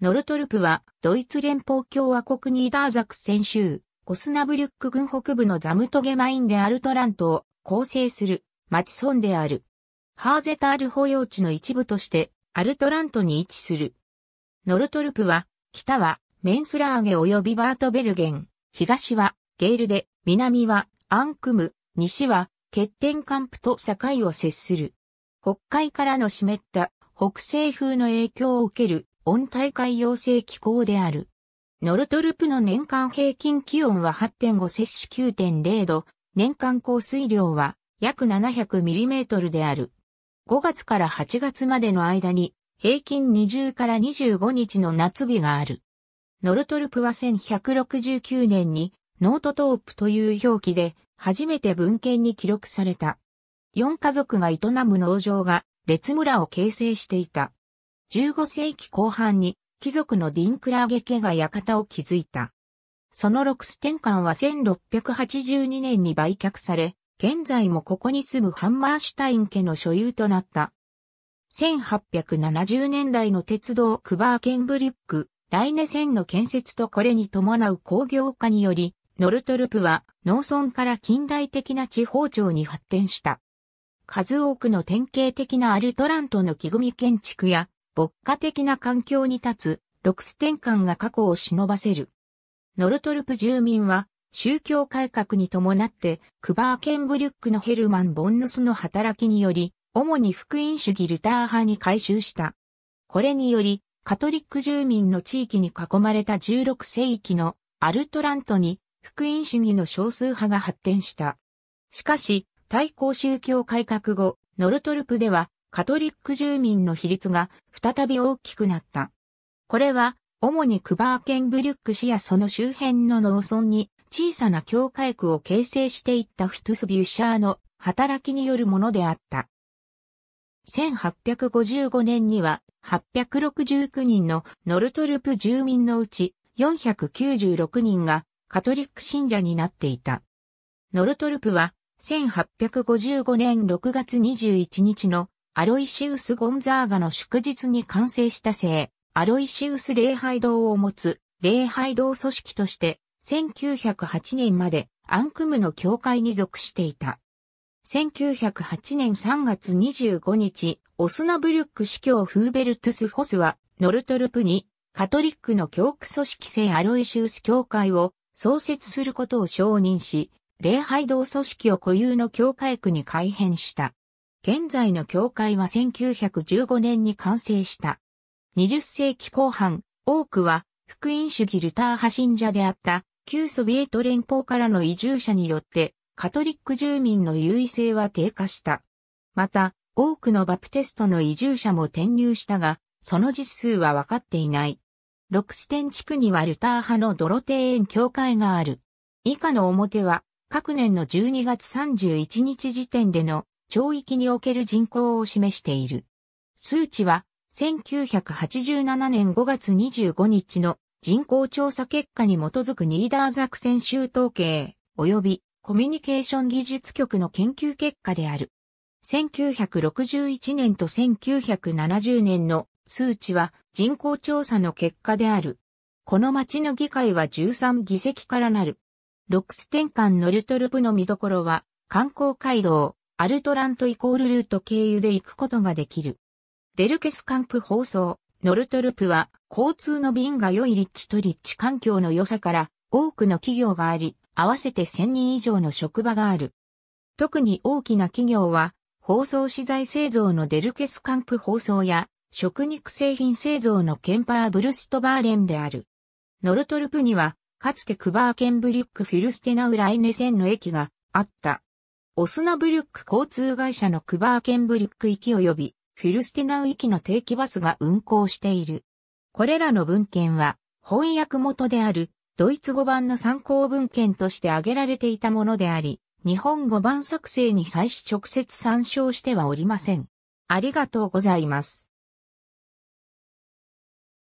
ノルトルプは、ドイツ連邦共和国ニーダーザクセン州、オスナブリュック郡北部のザムトゲマインでアルトラントを構成する町村である。ハーゼタール保養地の一部としてアルトラントに位置する。ノルトルプは、北はメンスラーゲ及びバートベルゲン、東はゲールで、南はアンクム、西は欠点カンプと境を接する。北海からの湿った北西風の影響を受ける温大海洋性気候である。ノルトルプの年間平均気温は8.5摂氏9.0度、年間降水量は約7 0 0ミリメートルである。5月から8月までの間に平均20から25日の夏日がある。ノルトルプは1169年にノートトープという表記で初めて文献に記録された。4家族が営む農場が列村を形成していた。15世紀後半に貴族のディンクラーゲ家が館を築いた。そのロクステン館は1682年に売却され、現在もここに住むハンマーシュタイン家の所有となった。1870年代の鉄道クバーケンブリュック、ライネ線の建設とこれに伴う工業化により、ノルトルプは農村から近代的な地方庁に発展した。数多くの典型的なアルトラントの木組み建築や牧歌的な環境に立つ、六ス転換が過去を忍ばせる。ノルトルプ住民は、宗教改革に伴って、クバーケンブリュックのヘルマン・ボンヌスの働きにより、主に福音主義ルター派に改修した。これにより、カトリック住民の地域に囲まれた16世紀のアルトラントに福音主義の少数派が発展した。しかし、対抗宗教改革後、ノルトルプではカトリック住民の比率が再び大きくなった。これは、主にクバーケンブリュック市やその周辺の農村に小さな教会区を形成していったフトスビュッシャーの働きによるものであった。1855年には869人のノルトルプ住民のうち496人がカトリック信者になっていた。ノルトルプは1855年6月21日のアロイシウス・ゴンザーガの祝日に完成した聖、アロイシウス礼拝堂を持つ礼拝堂組織として、1908年までアンクムの教会に属していた。1908年3月25日、オスナブルック司教フーベルトゥス・フォスは、ノルトルプに、カトリックの教区組織聖アロイシウス教会を創設することを承認し、礼拝堂組織を固有の教会区に改変した。現在の教会は1915年に完成した。20世紀後半、多くは福音主義ルター派信者であった旧ソビエト連邦からの移住者によってカトリック住民の優位性は低下した。また、多くのバプテストの移住者も転入したが、その実数は分かっていない。ロクステン地区にはルター派のドロテー園教会がある。以下の表は、各年の12月31日時点での町域における人口を示している。数値は、1987年5月25日の人口調査結果に基づくニーダーザクセン州統計、及びコミュニケーション技術局の研究結果である。1961年と1970年の数値は人口調査の結果である。この町の議会は13議席からなる。ロックス転換のルトルプの見どころは観光街道、アルトラントイコールルート経由で行くことができる。デルケスカンプ放送、ノルトルプは交通の便が良い立地と立地環境の良さから多くの企業があり、合わせて1000人以上の職場がある。特に大きな企業は放送資材製造のデルケスカンプ放送や食肉製品製造のケンパーブルストバーレンである。ノルトルプにはかつてクバーケンブリックフィルステナウライネ線の駅があった。オスナブルック交通会社のクバーケンブルック行き及びフィルステナウ行きの定期バスが運行している。これらの文献は翻訳元であるドイツ語版の参考文献として挙げられていたものであり、日本語版作成に際し直接参照してはおりません。ありがとうございます。